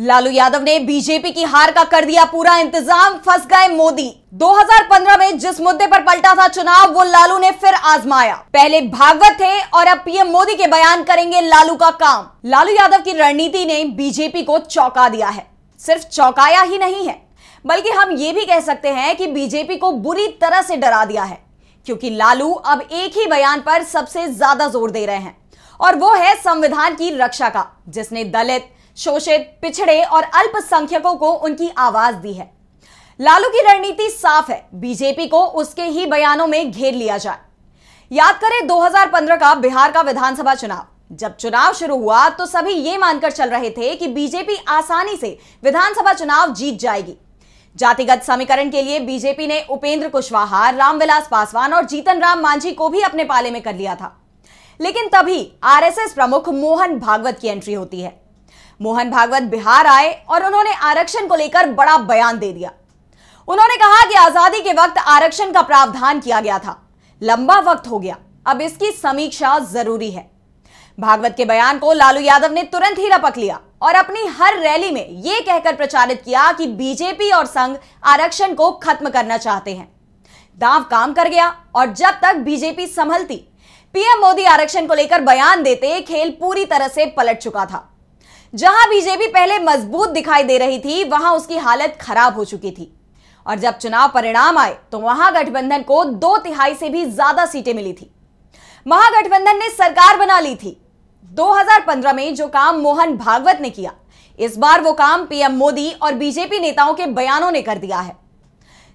लालू यादव ने बीजेपी की हार का कर दिया पूरा इंतजाम फंस गए मोदी 2015 में जिस मुद्दे पर पलटा था चुनाव वो लालू ने फिर आजमाया पहले भागवत थे और अब पीएम मोदी के बयान करेंगे लालू का काम लालू यादव की रणनीति ने बीजेपी को चौंका दिया है सिर्फ चौंकाया ही नहीं है बल्कि हम ये भी कह सकते हैं कि बीजेपी को बुरी तरह से डरा दिया है क्योंकि लालू अब एक ही बयान पर सबसे ज्यादा जोर दे रहे हैं और वो है संविधान की रक्षा का जिसने दलित शोषित पिछड़े और अल्पसंख्यकों को उनकी आवाज दी है लालू की रणनीति साफ है बीजेपी को उसके ही बयानों में घेर लिया जाए याद करें 2015 का बिहार का विधानसभा चुनाव जब चुनाव शुरू हुआ तो सभी ये मानकर चल रहे थे कि बीजेपी आसानी से विधानसभा चुनाव जीत जाएगी जातिगत समीकरण के लिए बीजेपी ने उपेंद्र कुशवाहा रामविलास पासवान और जीतन राम मांझी को भी अपने पाले में कर लिया था लेकिन तभी आरएसएस प्रमुख मोहन भागवत की एंट्री होती है मोहन भागवत बिहार आए और उन्होंने आरक्षण को लेकर बड़ा बयान दे दिया उन्होंने कहा कि आजादी के वक्त आरक्षण का प्रावधान किया गया था लंबा वक्त हो गया अब इसकी समीक्षा जरूरी है भागवत के बयान को लालू यादव ने तुरंत ही रपक लिया और अपनी हर रैली में यह कहकर प्रचारित किया कि बीजेपी और संघ आरक्षण को खत्म करना चाहते हैं दाव काम कर गया और जब तक बीजेपी संभलती पीएम मोदी आरक्षण को लेकर बयान देते खेल पूरी तरह से पलट चुका था जहां बीजेपी पहले मजबूत दिखाई दे रही थी वहां उसकी हालत खराब हो चुकी थी और जब चुनाव परिणाम आए तो महागठबंधन को दो तिहाई से भी ज्यादा सीटें मिली थी महागठबंधन ने सरकार बना ली थी 2015 में जो काम मोहन भागवत ने किया इस बार वो काम पीएम मोदी और बीजेपी नेताओं के बयानों ने कर दिया है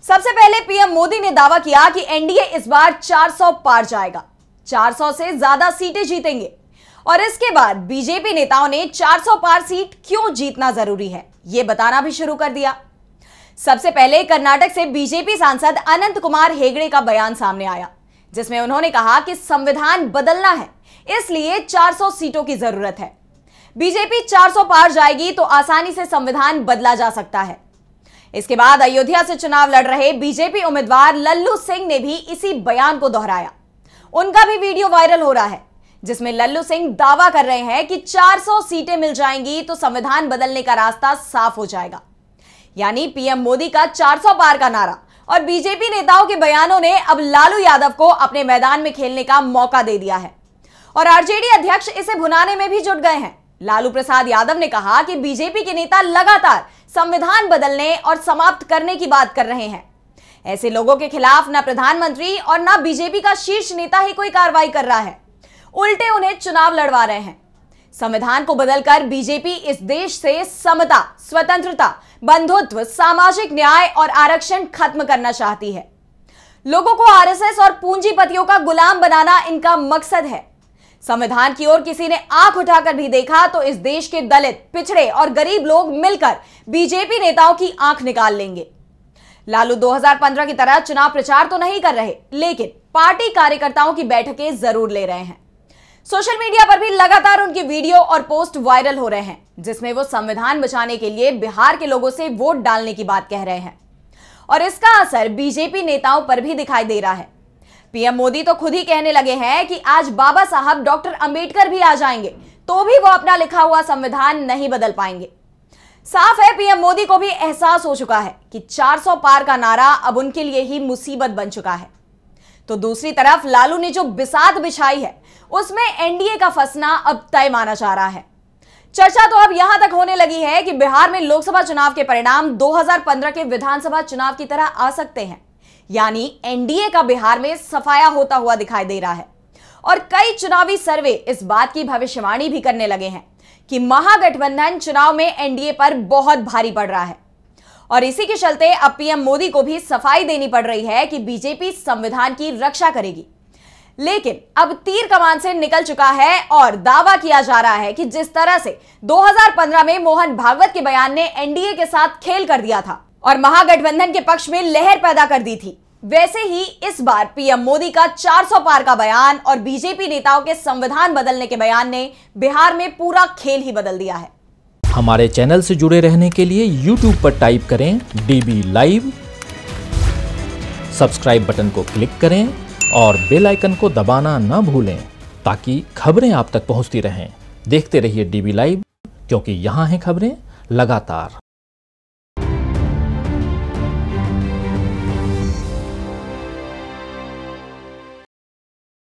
सबसे पहले पीएम मोदी ने दावा किया कि एनडीए इस बार 400 पार जाएगा 400 से ज्यादा सीटें जीतेंगे और इसके बाद बीजेपी नेताओं ने 400 पार सीट क्यों जीतना जरूरी है यह बताना भी शुरू कर दिया सबसे पहले कर्नाटक से बीजेपी सांसद अनंत कुमार हेगड़े का बयान सामने आया जिसमें उन्होंने कहा कि संविधान बदलना है इसलिए 400 सीटों की जरूरत है बीजेपी 400 पार जाएगी तो आसानी से संविधान बदला जा सकता है इसके बाद अयोध्या से चुनाव लड़ रहे बीजेपी उम्मीदवार लल्लू सिंह ने भी इसी बयान को दोहराया उनका भी वीडियो वायरल हो रहा है जिसमें लल्लू सिंह दावा कर रहे हैं कि 400 सीटें मिल जाएंगी तो संविधान बदलने का रास्ता साफ हो जाएगा यानी पीएम मोदी का 400 पार का नारा और बीजेपी नेताओं के बयानों ने अब लालू यादव को अपने मैदान में खेलने का मौका दे दिया है और आरजेडी अध्यक्ष इसे भुनाने में भी जुट गए हैं लालू प्रसाद यादव ने कहा कि बीजेपी के नेता लगातार संविधान बदलने और समाप्त करने की बात कर रहे हैं ऐसे लोगों के खिलाफ न प्रधानमंत्री और न बीजेपी का शीर्ष नेता ही कोई कार्रवाई कर रहा है उल्टे उन्हें चुनाव लड़वा रहे हैं संविधान को बदलकर बीजेपी इस देश से समता स्वतंत्रता बंधुत्व सामाजिक न्याय और आरक्षण खत्म करना चाहती है लोगों को आरएसएस और पूंजीपतियों का गुलाम बनाना इनका मकसद है संविधान की ओर किसी ने आंख उठाकर भी देखा तो इस देश के दलित पिछड़े और गरीब लोग मिलकर बीजेपी नेताओं की आंख निकाल लेंगे लालू 2015 की तरह चुनाव प्रचार तो नहीं कर रहे लेकिन पार्टी कार्यकर्ताओं की बैठकें जरूर ले रहे हैं सोशल मीडिया पर भी लगातार उनके वीडियो और पोस्ट वायरल हो रहे हैं जिसमें वो संविधान बचाने के लिए बिहार के लोगों से वोट डालने की बात कह रहे हैं और इसका असर बीजेपी नेताओं पर भी दिखाई दे रहा है पीएम मोदी तो खुद ही कहने लगे हैं कि आज बाबा साहब डॉक्टर अंबेडकर भी आ जाएंगे तो भी वो अपना लिखा हुआ संविधान नहीं बदल पाएंगे साफ है पीएम मोदी को भी एहसास हो चुका है कि 400 पार का नारा अब उनके लिए ही मुसीबत बन चुका है तो दूसरी तरफ लालू ने जो बिसात बिछाई है उसमें एनडीए का फंसना अब तय माना जा रहा है चर्चा तो अब यहां तक होने लगी है कि बिहार में लोकसभा चुनाव के परिणाम 2015 के विधानसभा चुनाव की तरह आ सकते हैं यानी एनडीए का बिहार में सफाया होता हुआ दिखाई दे रहा है और कई चुनावी सर्वे इस बात की भविष्यवाणी भी करने लगे हैं कि महागठबंधन चुनाव में एनडीए पर बहुत भारी पड़ रहा है और इसी के चलते अब पीएम मोदी को भी सफाई देनी पड़ रही है कि बीजेपी संविधान की रक्षा करेगी लेकिन अब तीर कमान से निकल चुका है और दावा किया जा रहा है कि जिस तरह से 2015 में मोहन भागवत के बयान ने एनडीए के साथ खेल कर दिया था और महागठबंधन के पक्ष में लहर पैदा कर दी थी वैसे ही इस बार पीएम मोदी का 400 पार का बयान और बीजेपी नेताओं के संविधान बदलने के बयान ने बिहार में पूरा खेल ही बदल दिया है हमारे चैनल से जुड़े रहने के लिए YouTube पर टाइप करें डीबी लाइव सब्सक्राइब बटन को क्लिक करें और बेल आइकन को दबाना ना भूलें ताकि खबरें आप तक पहुंचती रहें देखते रहिए डीबी लाइव क्योंकि यहाँ है खबरें लगातार